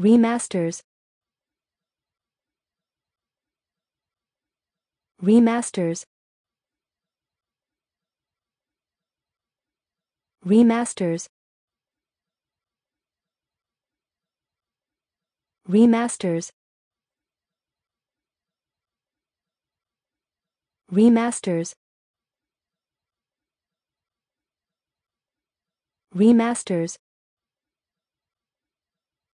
remasters remasters remasters remasters remasters remasters